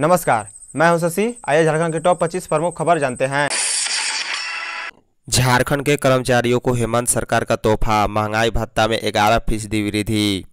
नमस्कार मैं हूं शशि आइए झारखंड के टॉप 25 प्रमुख खबर जानते हैं झारखंड के कर्मचारियों को हेमंत सरकार का तोहफा महंगाई भत्ता में 11 फीसदी वृद्धि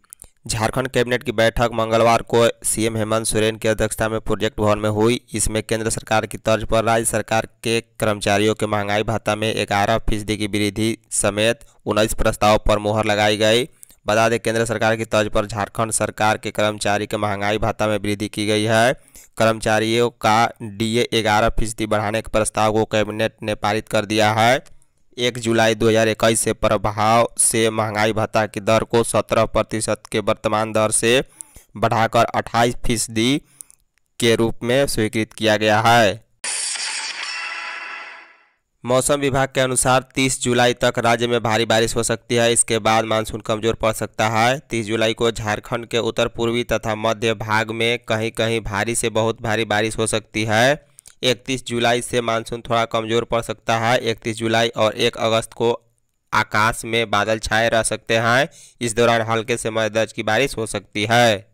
झारखंड कैबिनेट की बैठक मंगलवार को सीएम हेमंत सोरेन की अध्यक्षता में प्रोजेक्ट भवन में हुई इसमें केंद्र सरकार की तर्ज पर राज्य सरकार के कर्मचारियों के महंगाई भत्ता में ग्यारह फीसदी की वृद्धि समेत उन्नीस प्रस्ताव पर मुहर लगाई गई बता दें केंद्र सरकार की तर्ज पर झारखंड सरकार के कर्मचारी के महंगाई भत्ता में वृद्धि की गई है कर्मचारियों का डीए ग्यारह फीसदी बढ़ाने के प्रस्ताव को कैबिनेट ने पारित कर दिया है एक जुलाई 2021 से प्रभाव से महंगाई भत्ता की दर को 17 प्रतिशत के वर्तमान दर से बढ़ाकर 28 फीसदी के रूप में स्वीकृत किया गया है मौसम विभाग के अनुसार 30 जुलाई तक राज्य में भारी बारिश हो सकती है इसके बाद मानसून कमजोर पड़ सकता है 30 जुलाई को झारखंड के उत्तर पूर्वी तथा मध्य भाग में कहीं कहीं भारी से बहुत भारी बारिश हो सकती है इकतीस जुलाई से मानसून थोड़ा कमज़ोर पड़ सकता है इकतीस जुलाई और एक अगस्त को आकाश में बादल छाए रह सकते हैं इस दौरान हल्के से मध्य दर्ज की बारिश हो सकती है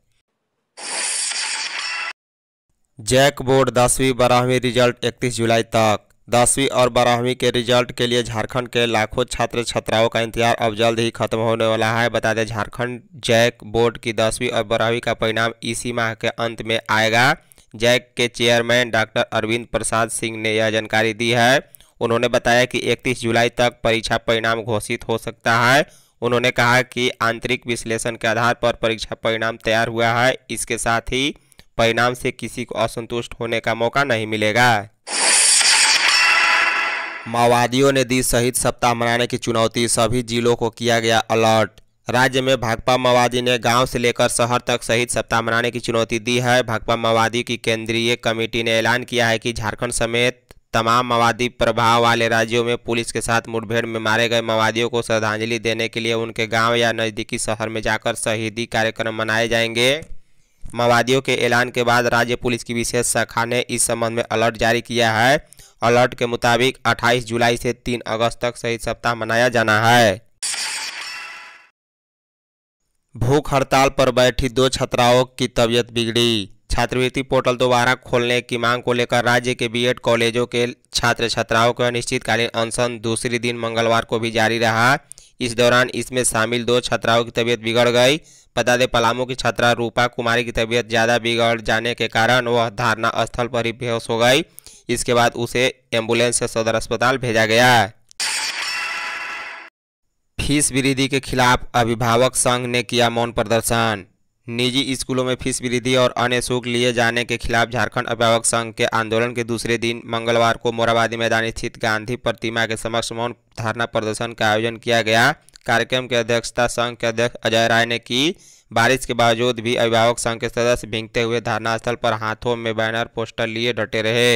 जैक बोर्ड दसवीं बारहवीं रिजल्ट 31 जुलाई तक दसवीं और बारहवीं के रिजल्ट के लिए झारखंड के लाखों छात्र छात्राओं का इंतजार अब जल्द ही खत्म होने वाला है बता दें झारखंड जैक बोर्ड की दसवीं और बारहवीं का परिणाम इसी माह के अंत में आएगा जैक के चेयरमैन डॉक्टर अरविंद प्रसाद सिंह ने यह जानकारी दी है उन्होंने बताया कि 31 जुलाई तक परीक्षा परिणाम घोषित हो सकता है उन्होंने कहा कि आंतरिक विश्लेषण के आधार पर परीक्षा परिणाम तैयार हुआ है इसके साथ ही परिणाम से किसी को असंतुष्ट होने का मौका नहीं मिलेगा माओवादियों ने दी शहीद सप्ताह मनाने की चुनौती सभी जिलों को किया गया अलर्ट राज्य में भाकपा माओवादी ने गांव से लेकर शहर तक शहीद सप्ताह मनाने की चुनौती दी है भाकपा माओवादी की केंद्रीय कमेटी ने ऐलान किया है कि झारखंड समेत तमाम माओवादी प्रभाव वाले राज्यों में पुलिस के साथ मुठभेड़ में मारे गए माओवादियों को श्रद्धांजलि देने के लिए उनके गांव या नज़दीकी शहर में जाकर शहीदी कार्यक्रम मनाए जाएंगे माओवादियों के ऐलान के बाद राज्य पुलिस की विशेष शाखा ने इस संबंध में अलर्ट जारी किया है अलर्ट के मुताबिक 28 जुलाई से 3 अगस्त तक शहीद सप्ताह मनाया जाना है भूख हड़ताल पर बैठी दो छात्राओं की तबीयत बिगड़ी छात्रवृत्ति पोर्टल दोबारा तो खोलने की मांग को लेकर राज्य के बीएड कॉलेजों के छात्र छात्राओं का अनिश्चितकालीन अनशन दूसरे दिन मंगलवार को भी जारी रहा इस दौरान इसमें शामिल दो छात्राओं की तबीयत बिगड़ गई बता दें पलामू की छात्रा रूपा कुमारी की तबीयत ज़्यादा बिगड़ जाने के कारण वह धारणा स्थल पर ही बेहोश हो गई इसके बाद उसे एम्बुलेंस से सदर अस्पताल भेजा गया फीस वृद्धि के खिलाफ अभिभावक संघ ने किया मौन प्रदर्शन निजी स्कूलों में फीस वृद्धि और अन्य शुल्क लिए जाने के खिलाफ झारखंड अभिभावक संघ के आंदोलन के दूसरे दिन मंगलवार को मोराबादी मैदान स्थित गांधी प्रतिमा के समक्ष मौन धारणा प्रदर्शन का आयोजन किया गया कार्यक्रम की अध्यक्षता संघ के अध्यक्ष अजय राय ने की बारिश के बावजूद भी अभिभावक संघ के सदस्य भींगते हुए धरना स्थल पर हाथों में बैनर पोस्टर लिए डटे रहे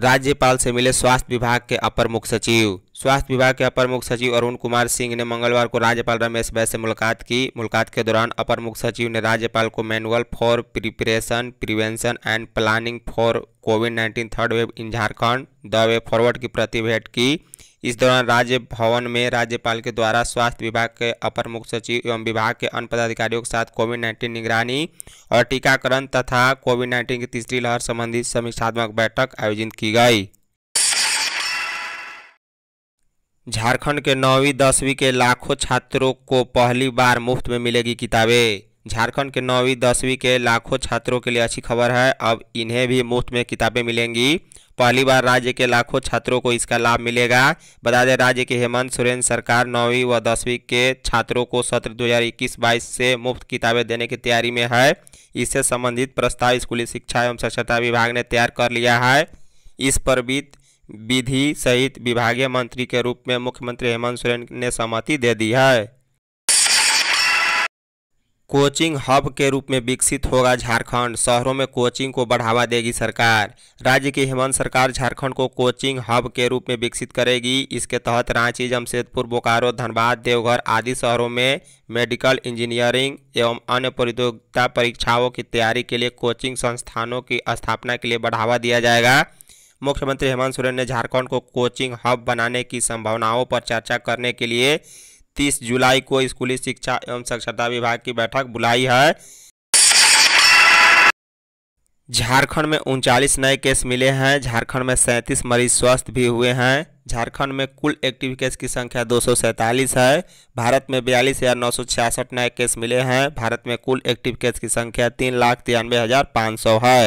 राज्यपाल से मिले स्वास्थ्य विभाग के अपर मुख्य सचिव स्वास्थ्य विभाग के अपर मुख्य सचिव अरुण कुमार सिंह ने मंगलवार को राज्यपाल रमेश बैस से मुलाकात की मुलाकात के दौरान अपर मुख्य सचिव ने राज्यपाल को manual for preparation prevention and planning for COVID nineteen third wave in Jharkhand the way forward की प्रति भेंट की इस दौरान राज्य भवन में राज्यपाल के द्वारा स्वास्थ्य विभाग के अपर मुख्य सचिव एवं विभाग के अन्य पदाधिकारियों के साथ कोविड नाइन्टीन निगरानी और टीकाकरण तथा कोविड नाइन्टीन की तीसरी लहर संबंधी समीक्षात्मक बैठक आयोजित की गई झारखंड के नौवीं दसवीं के लाखों छात्रों को पहली बार मुफ्त में मिलेगी किताबें झारखंड के नौवीं दसवीं के लाखों छात्रों के लिए अच्छी खबर है अब इन्हें भी मुफ्त में किताबें मिलेंगी पहली बार राज्य के लाखों छात्रों को इसका लाभ मिलेगा बता दें राज्य के हेमंत सोरेन सरकार नौवीं व दसवीं के छात्रों को सत्र 2021-22 से मुफ्त किताबें देने की तैयारी में है इससे संबंधित प्रस्ताव स्कूली शिक्षा एवं साक्षरता विभाग ने तैयार कर लिया है इस पर बीत विधि सहित विभागीय मंत्री के रूप में मुख्यमंत्री हेमंत सोरेन ने सहमति दे दी है कोचिंग हब के रूप में विकसित होगा झारखंड शहरों में कोचिंग को बढ़ावा देगी सरकार राज्य की हेमंत सरकार झारखंड को कोचिंग हब के रूप में विकसित करेगी इसके तहत रांची जमशेदपुर बोकारो धनबाद देवघर आदि शहरों में मेडिकल इंजीनियरिंग एवं अन्य प्रतियोगिता परीक्षाओं की तैयारी के लिए कोचिंग संस्थानों की स्थापना के लिए बढ़ावा दिया जाएगा मुख्यमंत्री हेमंत सोरेन ने झारखंड को कोचिंग हब बनाने की संभावनाओं पर चर्चा करने के लिए 30 जुलाई को स्कूली शिक्षा एवं साक्षरता विभाग की बैठक बुलाई है झारखंड में उनचालीस नए केस मिले हैं झारखंड में सैंतीस मरीज स्वस्थ भी हुए हैं झारखंड में कुल एक्टिव केस की संख्या दो है भारत में बयालीस हज़ार नौ सौ छियासठ नए केस मिले हैं भारत में कुल एक्टिव केस की संख्या तीन लाख तिरानवे हज़ार पाँच सौ है